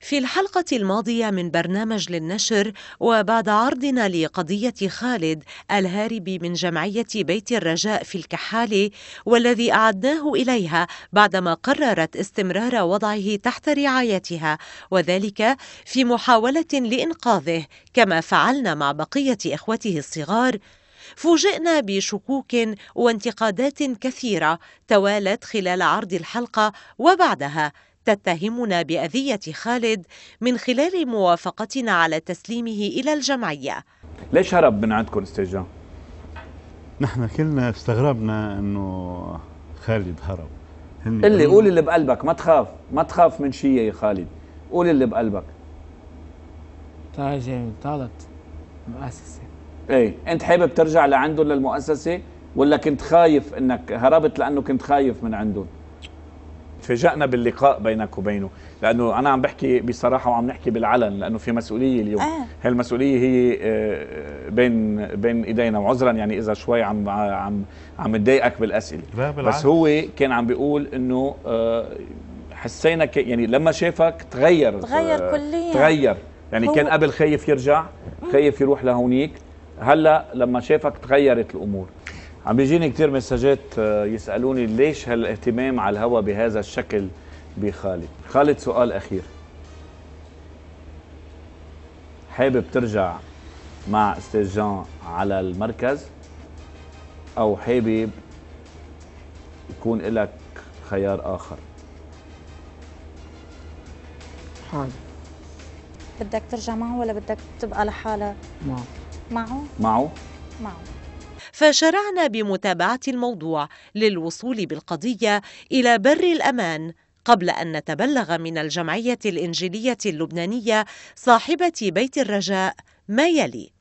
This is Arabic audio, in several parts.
في الحلقة الماضية من برنامج للنشر وبعد عرضنا لقضية خالد الهارب من جمعية بيت الرجاء في الكحالة والذي أعدناه إليها بعدما قررت استمرار وضعه تحت رعايتها وذلك في محاولة لإنقاذه كما فعلنا مع بقية إخوته الصغار فوجئنا بشكوك وانتقادات كثيرة توالت خلال عرض الحلقة وبعدها تتهمنا بأذية خالد من خلال موافقتنا على تسليمه إلى الجمعية ليش هرب من عندكم استاذ نحن كلنا استغربنا أنه خالد هرب اللي قول اللي بقلبك ما تخاف ما تخاف من شيء يا خالد قول اللي بقلبك تاجي طالت مؤسسة ايه انت حابب ترجع لعندهم للمؤسسة ولا كنت خايف انك هربت لانه كنت خايف من عندهم تفاجأنا باللقاء بينك وبينه لأنه أنا عم بحكي بصراحة وعم نحكي بالعلن لأنه في مسؤولية اليوم آه. هالمسؤولية هي آه، بين بين إيدينا وعذرا يعني إذا شوي عم عم عم تضايقك بالأسئلة لا بالعكس. بس هو كان عم بيقول إنه آه، حسينا يعني لما شافك تغير آه، تغير كليا تغير يعني كان قبل خايف يرجع خايف يروح لهونيك هلا لما شافك تغيرت الامور عم بيجيني كثير مسجات آه، يسالوني ليش هالاهتمام على الهواء بهذا الشكل بخالد خالد سؤال اخير حابب ترجع مع استاذ جان على المركز او حابب يكون لك خيار اخر حال بدك ترجع معه ولا بدك تبقى لحالك معه معه معه معه فشرعنا بمتابعة الموضوع للوصول بالقضية إلى بر الأمان قبل أن نتبلغ من الجمعية الإنجيلية اللبنانية صاحبة بيت الرجاء ما يلي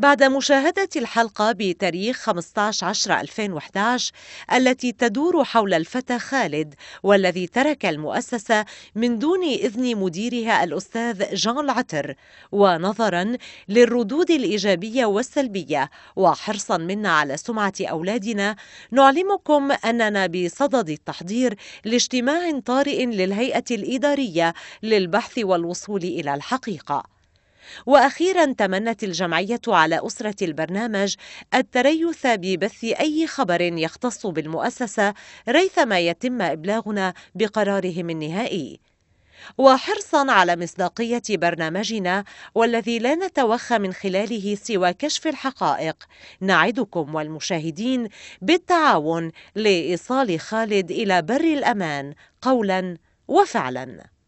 بعد مشاهدة الحلقة بتاريخ 15/10/2011 التي تدور حول الفتى خالد والذي ترك المؤسسة من دون إذن مديرها الأستاذ جان العطر ونظرا للردود الإيجابية والسلبية وحرصا منا على سمعة أولادنا نعلمكم أننا بصدد التحضير لاجتماع طارئ للهيئة الإدارية للبحث والوصول إلى الحقيقة وأخيرا تمنت الجمعية على أسرة البرنامج التريث ببث أي خبر يختص بالمؤسسة ريثما يتم إبلاغنا بقرارهم النهائي وحرصا على مصداقية برنامجنا والذي لا نتوخى من خلاله سوى كشف الحقائق نعدكم والمشاهدين بالتعاون لإيصال خالد إلى بر الأمان قولا وفعلا